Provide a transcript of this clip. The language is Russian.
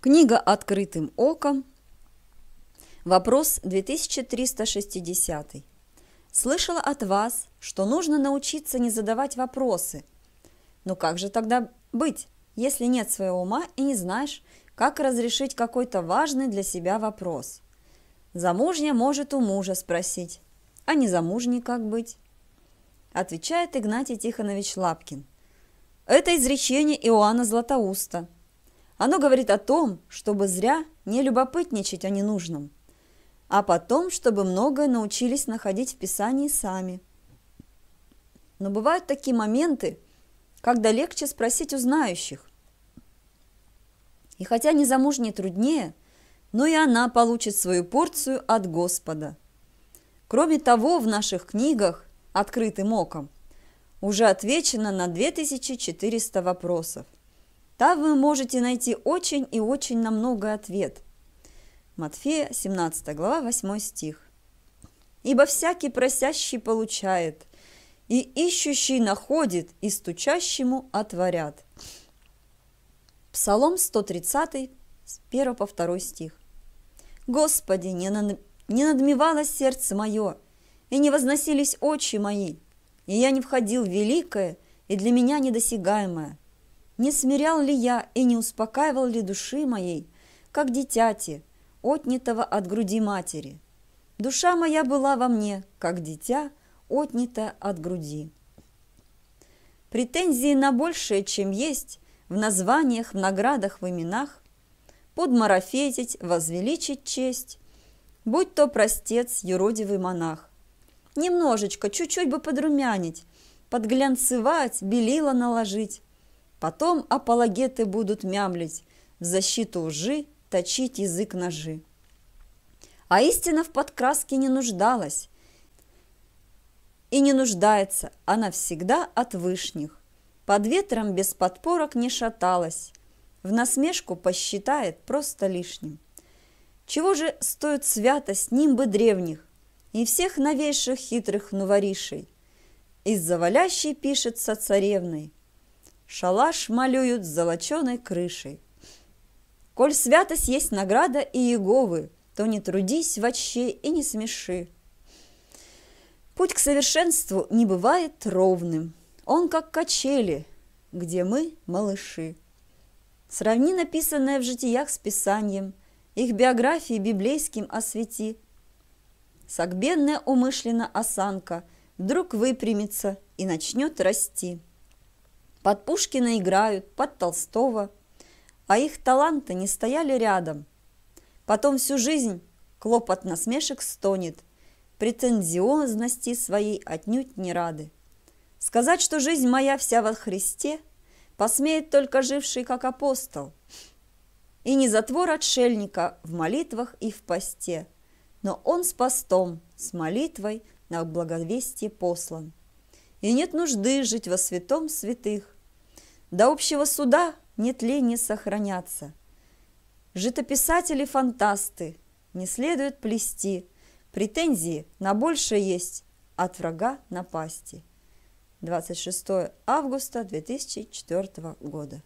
Книга «Открытым оком». Вопрос 2360. Слышала от вас, что нужно научиться не задавать вопросы. Но как же тогда быть, если нет своего ума и не знаешь, как разрешить какой-то важный для себя вопрос? Замужняя может у мужа спросить, а не замужней как быть? Отвечает Игнатий Тихонович Лапкин. Это изречение Иоанна Златоуста – оно говорит о том, чтобы зря не любопытничать о ненужном, а потом, чтобы многое научились находить в Писании сами. Но бывают такие моменты, когда легче спросить у знающих. И хотя незамужней труднее, но и она получит свою порцию от Господа. Кроме того, в наших книгах, открытым оком, уже отвечено на 2400 вопросов. Там вы можете найти очень и очень намного ответ. Матфея, 17 глава, 8 стих. «Ибо всякий просящий получает, и ищущий находит, и стучащему отворят». Псалом 130, 1 по 2 стих. «Господи, не, над... не надмевало сердце мое, и не возносились очи мои, и я не входил в великое и для меня недосягаемое – не смирял ли я и не успокаивал ли души моей, как дитяти, отнятого от груди матери? Душа моя была во мне, как дитя, отнята от груди. Претензии на большее, чем есть, в названиях, в наградах, в именах, подмарафетить, возвеличить честь, будь то простец, юродивый монах. Немножечко, чуть-чуть бы подрумянить, подглянцевать, белила наложить, Потом апологеты будут мямлить, в защиту лжи точить язык ножи. А истина в подкраске не нуждалась и не нуждается, она всегда от вышних. Под ветром без подпорок не шаталась, в насмешку посчитает просто лишним. Чего же стоит святость нимбы древних и всех новейших хитрых нуворишей? Из-за валящей пишется царевной – шалаш малюют с золоченой крышей. Коль святость есть награда и Еговы, то не трудись вообще и не смеши. Путь к совершенству не бывает ровным, он как качели, где мы малыши. Сравни написанное в житиях с писанием, их биографии библейским освети. Согбенная умышленно осанка вдруг выпрямится и начнет расти – под Пушкина играют, под Толстого, а их таланты не стояли рядом. Потом всю жизнь клопот насмешек стонет, претензиозности своей отнюдь не рады. Сказать, что жизнь моя вся во Христе, посмеет только живший как апостол. И не затвор отшельника в молитвах и в посте, но он с постом, с молитвой на благовестие послан. И нет нужды жить во святом святых, до общего суда нет лени сохраняться. Житописатели-фантасты не следует плести, Претензии на больше есть, от врага напасти. 26 августа 2004 года.